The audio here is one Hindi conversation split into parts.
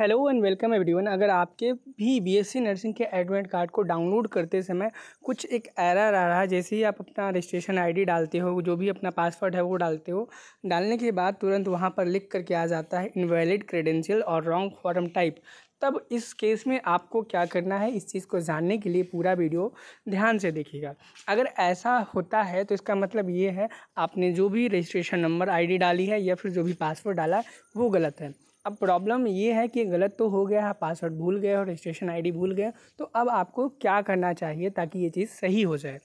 हेलो एंड वेलकम एवरीवन अगर आपके भी बीएससी नर्सिंग के एडमिट कार्ड को डाउनलोड करते समय कुछ एक एरर आ रहा है जैसे ही आप अपना रजिस्ट्रेशन आईडी डालते हो जो भी अपना पासवर्ड है वो डालते हो डालने के बाद तुरंत वहाँ पर लिख करके आ जाता है इनवैलिड क्रेडेंशियल और रॉन्ग फॉर्म टाइप तब इस केस में आपको क्या करना है इस चीज़ को जानने के लिए पूरा वीडियो ध्यान से देखिएगा अगर ऐसा होता है तो इसका मतलब ये है आपने जो भी रजिस्ट्रेशन नंबर आईडी डाली है या फिर जो भी पासवर्ड डाला वो गलत है अब प्रॉब्लम ये है कि गलत तो हो गया है पासवर्ड भूल गए और रजिस्ट्रेशन आईडी भूल गए तो अब आपको क्या करना चाहिए ताकि ये चीज़ सही हो जाए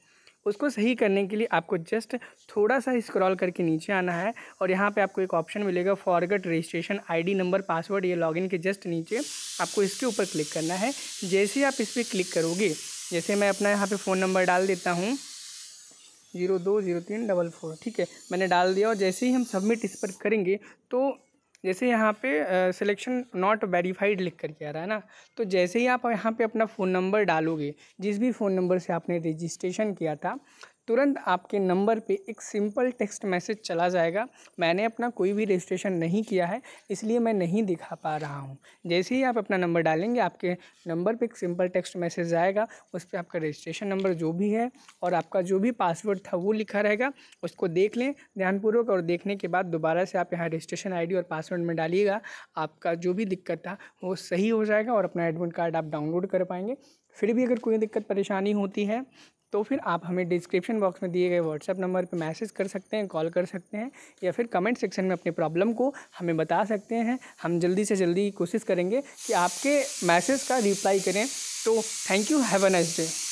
उसको सही करने के लिए आपको जस्ट थोड़ा सा स्क्रॉल करके नीचे आना है और यहाँ पे आपको एक ऑप्शन मिलेगा forget registration ID number password ये लॉगिन के जस्ट नीचे आपको इसके ऊपर क्लिक करना है जैसे आप इस पर क्लिक करोगे जैसे मैं अपना यहाँ पर फ़ोन नंबर डाल देता हूँ जीरो दो जीरो तीन डबल फोर ठीक है मैंने डाल दिया और जैसे ही हम सबमिट इस पर करेंगे तो जैसे यहाँ पे सिलेक्शन नॉट वेरीफाइड लिख करके आ रहा है ना तो जैसे ही आप यहाँ पे अपना फ़ोन नंबर डालोगे जिस भी फ़ोन नंबर से आपने रजिस्ट्रेशन किया था तुरंत आपके नंबर पे एक सिंपल टेक्स्ट मैसेज चला जाएगा मैंने अपना कोई भी रजिस्ट्रेशन नहीं किया है इसलिए मैं नहीं दिखा पा रहा हूँ जैसे ही आप अपना नंबर डालेंगे आपके नंबर पे एक सिंपल टेक्स्ट मैसेज आएगा उस पर आपका रजिस्ट्रेशन नंबर जो भी है और आपका जो भी पासवर्ड था वो लिखा रहेगा उसको देख लें ध्यानपूर्वक और देखने के बाद दोबारा से आप यहाँ रजिस्ट्रेशन आई और पासवर्ड में डालिएगा आपका जो भी दिक्कत था वो सही हो जाएगा और अपना एडमिट कार्ड आप डाउनलोड कर पाएंगे फिर भी अगर कोई दिक्कत परेशानी होती है तो फिर आप हमें डिस्क्रिप्शन बॉक्स में दिए गए व्हाट्सएप नंबर पर मैसेज कर सकते हैं कॉल कर सकते हैं या फिर कमेंट सेक्शन में अपनी प्रॉब्लम को हमें बता सकते हैं हम जल्दी से जल्दी कोशिश करेंगे कि आपके मैसेज का रिप्लाई करें तो thank you have a nice day